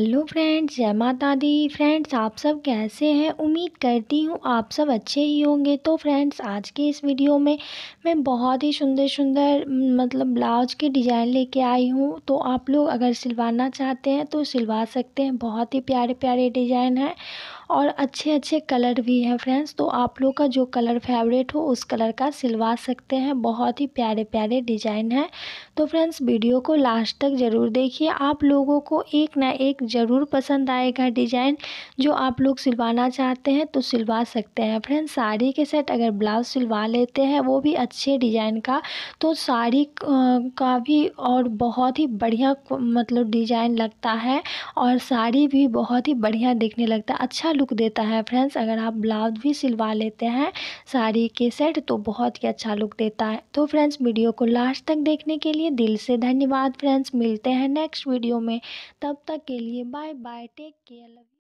hello friends जय माता दी friends आप सब कैसे हैं उम्मीद करती हूँ आप सब अच्छे ही होंगे तो फ्रेंड्स आज के इस वीडियो में मैं बहुत ही सुंदर सुंदर मतलब ब्लाउज के डिज़ाइन लेके आई हूँ तो आप लोग अगर सिलवाना चाहते हैं तो सिलवा सकते हैं बहुत ही प्यारे प्यारे डिज़ाइन हैं और अच्छे अच्छे कलर भी हैं फ्रेंड्स तो आप लोग का जो कलर फेवरेट हो उस कलर का सिलवा सकते हैं बहुत ही प्यारे प्यारे डिज़ाइन हैं तो फ्रेंड्स वीडियो को लास्ट तक ज़रूर देखिए आप लोगों को एक ना एक ज़रूर पसंद आएगा डिज़ाइन जो आप लोग सिलवाना चाहते हैं तो सिलवा सकते हैं फ्रेंड्स साड़ी के सेट अगर ब्लाउज सिलवा लेते हैं वो भी अच्छे डिज़ाइन का तो साड़ी का भी और बहुत ही बढ़िया मतलब डिज़ाइन लगता है और साड़ी भी बहुत ही बढ़िया दिखने लगता है अच्छा लुक देता है फ्रेंड्स अगर आप ब्लाउज भी सिलवा लेते हैं साड़ी के सेट तो बहुत ही अच्छा लुक देता है तो फ्रेंड्स वीडियो को लास्ट तक देखने के लिए दिल से धन्यवाद फ्रेंड्स मिलते हैं नेक्स्ट वीडियो में तब तक के लिए बाय बाय टेक केयर